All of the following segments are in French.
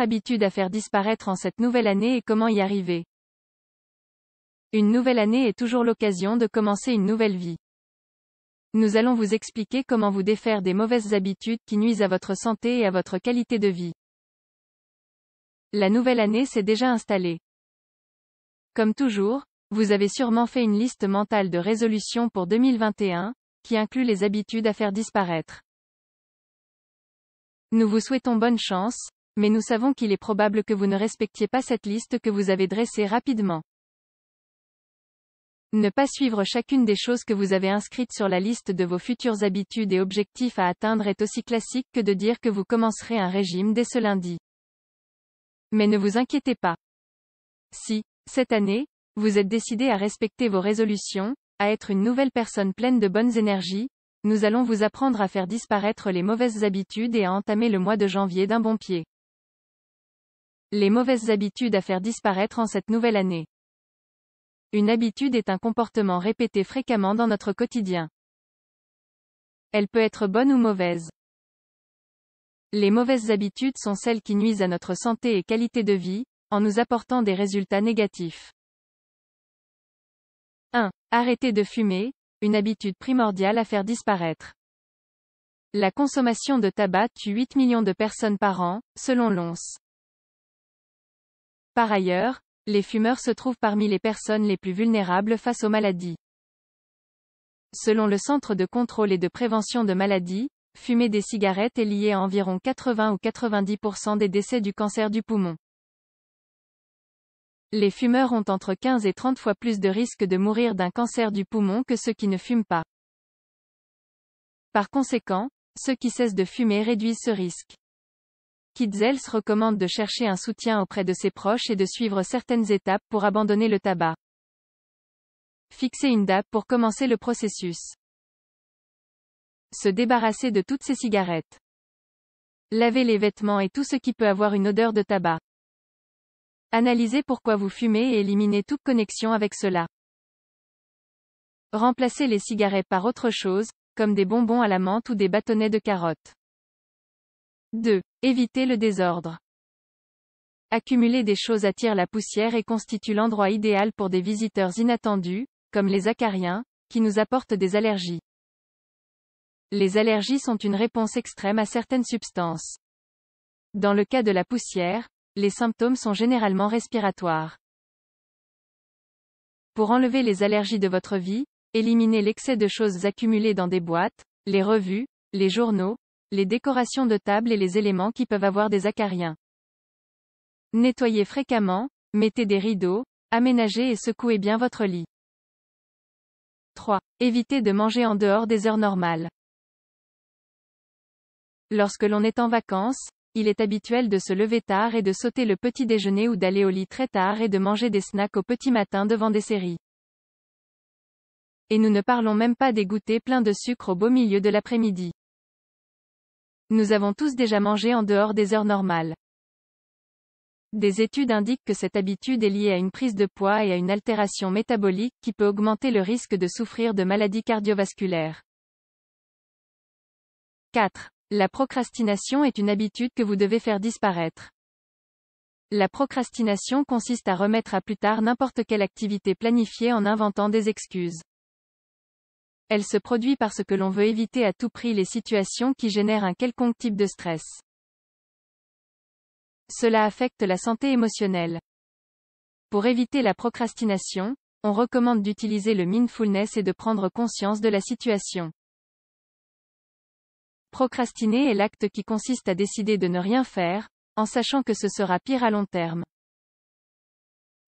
habitude à faire disparaître en cette nouvelle année et comment y arriver. Une nouvelle année est toujours l'occasion de commencer une nouvelle vie. Nous allons vous expliquer comment vous défaire des mauvaises habitudes qui nuisent à votre santé et à votre qualité de vie. La nouvelle année s'est déjà installée. Comme toujours, vous avez sûrement fait une liste mentale de résolutions pour 2021, qui inclut les habitudes à faire disparaître. Nous vous souhaitons bonne chance, mais nous savons qu'il est probable que vous ne respectiez pas cette liste que vous avez dressée rapidement. Ne pas suivre chacune des choses que vous avez inscrites sur la liste de vos futures habitudes et objectifs à atteindre est aussi classique que de dire que vous commencerez un régime dès ce lundi. Mais ne vous inquiétez pas. Si, cette année, vous êtes décidé à respecter vos résolutions, à être une nouvelle personne pleine de bonnes énergies, nous allons vous apprendre à faire disparaître les mauvaises habitudes et à entamer le mois de janvier d'un bon pied. Les mauvaises habitudes à faire disparaître en cette nouvelle année. Une habitude est un comportement répété fréquemment dans notre quotidien. Elle peut être bonne ou mauvaise. Les mauvaises habitudes sont celles qui nuisent à notre santé et qualité de vie, en nous apportant des résultats négatifs. 1. Arrêter de fumer, une habitude primordiale à faire disparaître. La consommation de tabac tue 8 millions de personnes par an, selon l'ONS. Par ailleurs, les fumeurs se trouvent parmi les personnes les plus vulnérables face aux maladies. Selon le Centre de contrôle et de prévention de maladies, fumer des cigarettes est lié à environ 80 ou 90% des décès du cancer du poumon. Les fumeurs ont entre 15 et 30 fois plus de risques de mourir d'un cancer du poumon que ceux qui ne fument pas. Par conséquent, ceux qui cessent de fumer réduisent ce risque. Kitzels recommande de chercher un soutien auprès de ses proches et de suivre certaines étapes pour abandonner le tabac. Fixer une date pour commencer le processus. Se débarrasser de toutes ses cigarettes. Laver les vêtements et tout ce qui peut avoir une odeur de tabac. Analyser pourquoi vous fumez et éliminez toute connexion avec cela. Remplacer les cigarettes par autre chose, comme des bonbons à la menthe ou des bâtonnets de carottes. 2. Éviter le désordre. Accumuler des choses attire la poussière et constitue l'endroit idéal pour des visiteurs inattendus, comme les acariens, qui nous apportent des allergies. Les allergies sont une réponse extrême à certaines substances. Dans le cas de la poussière, les symptômes sont généralement respiratoires. Pour enlever les allergies de votre vie, éliminez l'excès de choses accumulées dans des boîtes, les revues, les journaux, les décorations de table et les éléments qui peuvent avoir des acariens. Nettoyez fréquemment, mettez des rideaux, aménagez et secouez bien votre lit. 3. Évitez de manger en dehors des heures normales. Lorsque l'on est en vacances, il est habituel de se lever tard et de sauter le petit déjeuner ou d'aller au lit très tard et de manger des snacks au petit matin devant des séries. Et nous ne parlons même pas des goûters pleins de sucre au beau milieu de l'après-midi. Nous avons tous déjà mangé en dehors des heures normales. Des études indiquent que cette habitude est liée à une prise de poids et à une altération métabolique qui peut augmenter le risque de souffrir de maladies cardiovasculaires. 4. La procrastination est une habitude que vous devez faire disparaître. La procrastination consiste à remettre à plus tard n'importe quelle activité planifiée en inventant des excuses. Elle se produit parce que l'on veut éviter à tout prix les situations qui génèrent un quelconque type de stress. Cela affecte la santé émotionnelle. Pour éviter la procrastination, on recommande d'utiliser le mindfulness et de prendre conscience de la situation. Procrastiner est l'acte qui consiste à décider de ne rien faire, en sachant que ce sera pire à long terme.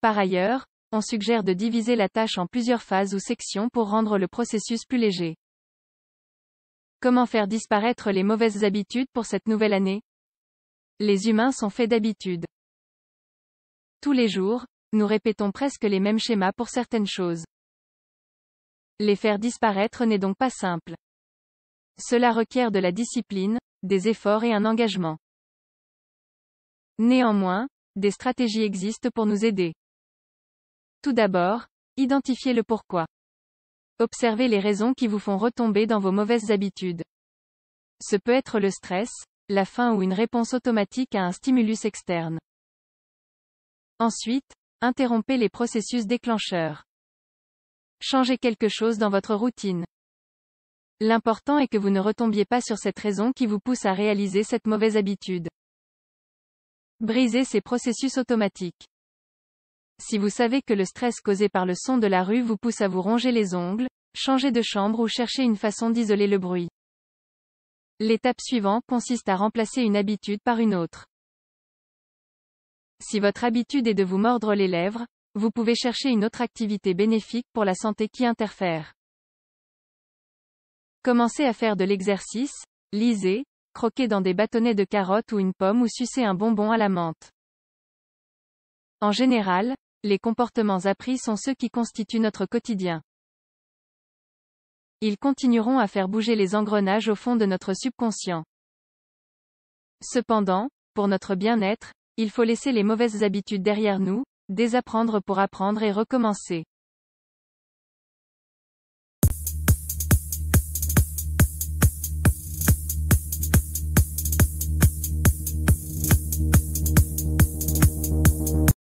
Par ailleurs, on suggère de diviser la tâche en plusieurs phases ou sections pour rendre le processus plus léger. Comment faire disparaître les mauvaises habitudes pour cette nouvelle année Les humains sont faits d'habitudes. Tous les jours, nous répétons presque les mêmes schémas pour certaines choses. Les faire disparaître n'est donc pas simple. Cela requiert de la discipline, des efforts et un engagement. Néanmoins, des stratégies existent pour nous aider. Tout d'abord, identifiez le pourquoi. Observez les raisons qui vous font retomber dans vos mauvaises habitudes. Ce peut être le stress, la faim ou une réponse automatique à un stimulus externe. Ensuite, interrompez les processus déclencheurs. Changez quelque chose dans votre routine. L'important est que vous ne retombiez pas sur cette raison qui vous pousse à réaliser cette mauvaise habitude. Brisez ces processus automatiques. Si vous savez que le stress causé par le son de la rue vous pousse à vous ronger les ongles, changez de chambre ou cherchez une façon d'isoler le bruit. L'étape suivante consiste à remplacer une habitude par une autre. Si votre habitude est de vous mordre les lèvres, vous pouvez chercher une autre activité bénéfique pour la santé qui interfère. Commencez à faire de l'exercice, lisez, croquez dans des bâtonnets de carottes ou une pomme ou sucez un bonbon à la menthe. En général, les comportements appris sont ceux qui constituent notre quotidien. Ils continueront à faire bouger les engrenages au fond de notre subconscient. Cependant, pour notre bien-être, il faut laisser les mauvaises habitudes derrière nous, désapprendre pour apprendre et recommencer.